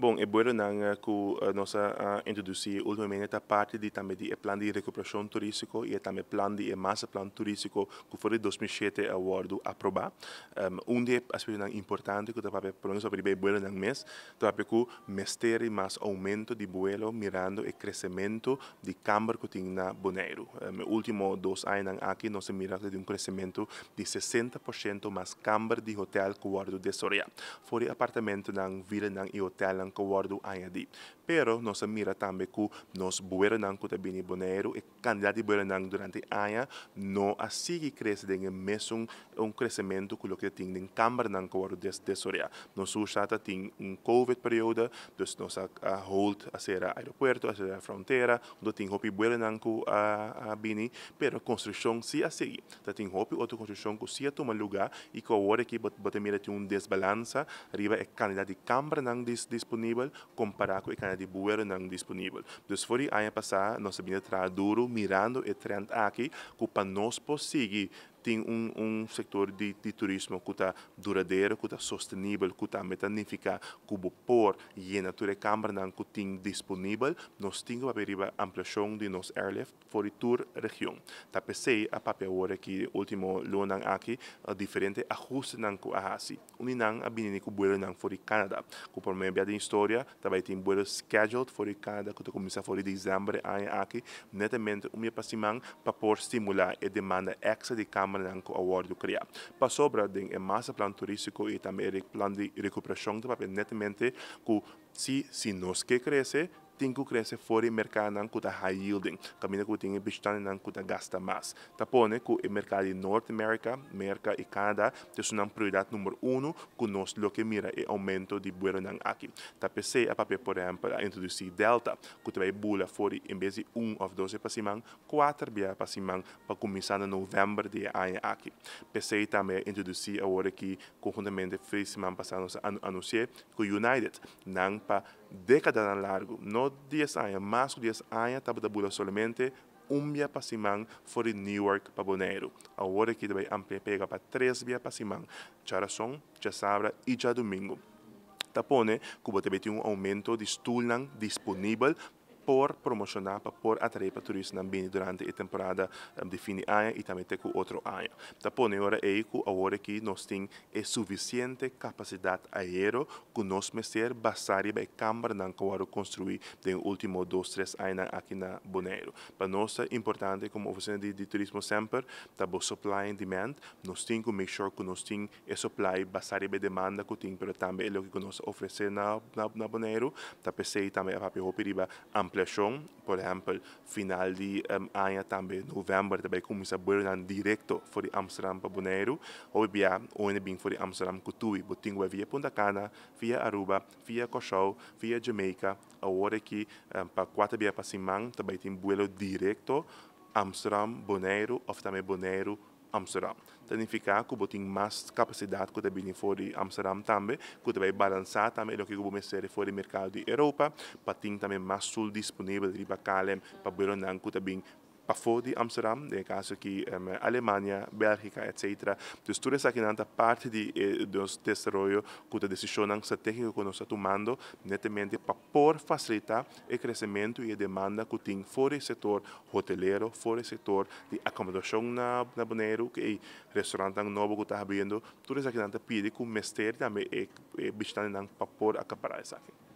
Bom, é bom que né, a nossa uh, introduzir ultimamente a parte de, também de é plan de recuperação turístico e é também plan de é massa plan turístico que foi de 2007 a wardo aprovar. Um, um de aspectos né, importante que também pelo menos abrir bem no mês, também que mestre mais aumento de vuelo mirando o crescimento de câmbio que tem na Boneiro. Um, ehm, último dois anos aqui nós miramos de um crescimento de 60% mais câmbio de hotel que o World desorientado. Fora apartamento na né, vila e hotel anco wardu anyadi. Pero nossa mira também que nós buerenang que também boneiro e candidato buerenang durante anha não assim que cresce tem mesmo um crescimento que o que tem em também nang que wardu des desoria. Nós usata tem um covid período, dus nós a, hold a ser aeroporto, a ser a fronteira, do tem hopi buerenang a, a bini, pero construção se a seguir. Tá tem hopi outra construção que se toma lugar e que agora que mira tem um desbalança, riba é candidato de câmara nang disponível disponível comparado com a de buer não disponível. Então, foi ano passado, nós sabíamos trabalhar duro, mirando e treinando aqui, que para nós conseguir tem um, um setor de, de turismo que está duradouro, que está sustentável, que está metanificado, que o por e a câmara que tem disponível, nós temos para a ampliação de nosso airlift para a toda região. Tá pensei a papel agora que último lona aqui, é a diferente ajuste não que a hasi. Uninan a binini que buelo não para o Canadá. Que por meio da história, também tem buelo scheduled para o Canadá que começa para dezembro aqui, netamente um mês para para estimular a demanda extra de câmara Maranhão Award criar. Passou para den é massa plano turístico e também plano de recuperação de netamente que se, se nós que crescer, tengo crece fora mercado não cuta high yielding, também que tem bastante não cuta gasta mais. Tapone que o mercado de Norte América, América e Canadá, é uma prioridade número um que nós lo que mira é aumento de buero não aqui. Tapese a pape por exemplo a introduzir delta, que também bula fora em vez de 1 ou 12 para cima, 4 bia para cima para começar em novembro de ano aqui. Pensei também introduzir agora que conjuntamente fez semana passada anunciei que United não pa década largo, não 10 anos, mais de 10 anos, estaba de solamente um via para semana fora Newark para Bonaire. Agora que vai ampliar pega para três via para semana. Já são, já sábado e já domingo. Tapone, Cuba também tem um aumento de estúdio disponível por promocionar, para por atrair para turismo também durante a temporada eh, de fim de ano e também ter com outro ano. Então, agora é que que nós temos é suficiente capacidade aérea que nós mecer basar e câmara na qual construir nos últimos dois, três anos aqui na Boneiro. Para nós é importante, como oficina de, de turismo sempre, da o supply and demand, nós temos que make sure que nós temos a é supply, basar e demanda que tem, mas também é o que nós oferecemos na, na, na Bonaire, tá e também é a papel roupa ampliar por exemplo, final de um, ehm, ano também, novembro, também começa a burn direto para Amsterdam para Bonaire, ou via ônibus para Amsterdam Kutui, botinho via Punta Cana, via Aruba, via Cochau, via Jamaica, agora aqui um, ehm, para quatro dias para Simão, também tem vuelo direto Amsterdam, Bonaire, ou também Bonaire, Amsterdam. Tenifica cu botin mas capacitat cu tebini fori Amsterdam tambe, cu tebei balansat tambe lo che cu mesere fori mercato di Europa, patin tambe mas sul disponibile di bacale, pa bilon nan cu Pafodi, Amsterdam, ehm, eh, caso aqui Alemanha, Bélgica, etc. Então, tudo isso aqui nanta parte de, eh, dos desarrollo que a decisão estratégica que nós estamos tomando, netamente para por facilitar o crescimento e a demanda que tem fora do setor hotelero, fora do setor de acomodação na, na Bonaire, e restaurante novo que está abrindo, tudo isso aqui nanta pede que o mestre também é, é para por acaparar isso